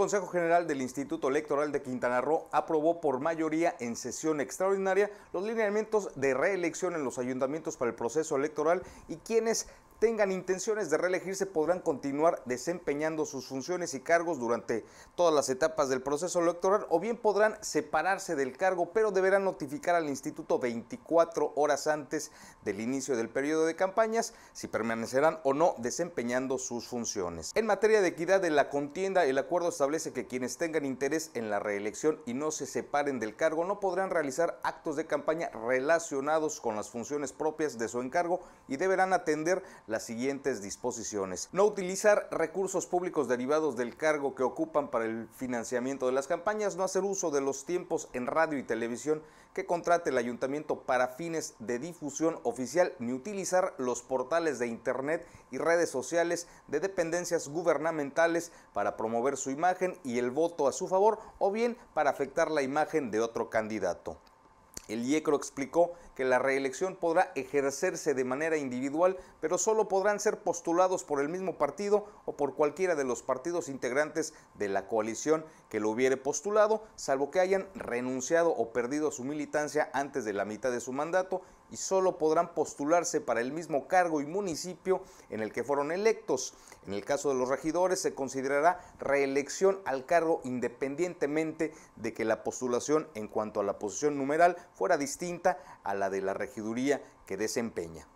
Consejo General del Instituto Electoral de Quintana Roo aprobó por mayoría en sesión extraordinaria los lineamientos de reelección en los ayuntamientos para el proceso electoral y quienes tengan intenciones de reelegirse podrán continuar desempeñando sus funciones y cargos durante todas las etapas del proceso electoral o bien podrán separarse del cargo, pero deberán notificar al instituto 24 horas antes del inicio del periodo de campañas si permanecerán o no desempeñando sus funciones. En materia de equidad de la contienda, el acuerdo establece establece que quienes tengan interés en la reelección y no se separen del cargo no podrán realizar actos de campaña relacionados con las funciones propias de su encargo y deberán atender las siguientes disposiciones. No utilizar recursos públicos derivados del cargo que ocupan para el financiamiento de las campañas, no hacer uso de los tiempos en radio y televisión que contrate el ayuntamiento para fines de difusión oficial ni utilizar los portales de internet y redes sociales de dependencias gubernamentales para promover su imagen y el voto a su favor o bien para afectar la imagen de otro candidato. El IECRO explicó que la reelección podrá ejercerse de manera individual, pero solo podrán ser postulados por el mismo partido o por cualquiera de los partidos integrantes de la coalición que lo hubiere postulado, salvo que hayan renunciado o perdido su militancia antes de la mitad de su mandato y solo podrán postularse para el mismo cargo y municipio en el que fueron electos. En el caso de los regidores se considerará reelección al cargo independientemente de que la postulación en cuanto a la posición numeral fuera distinta a la de la regiduría que desempeña.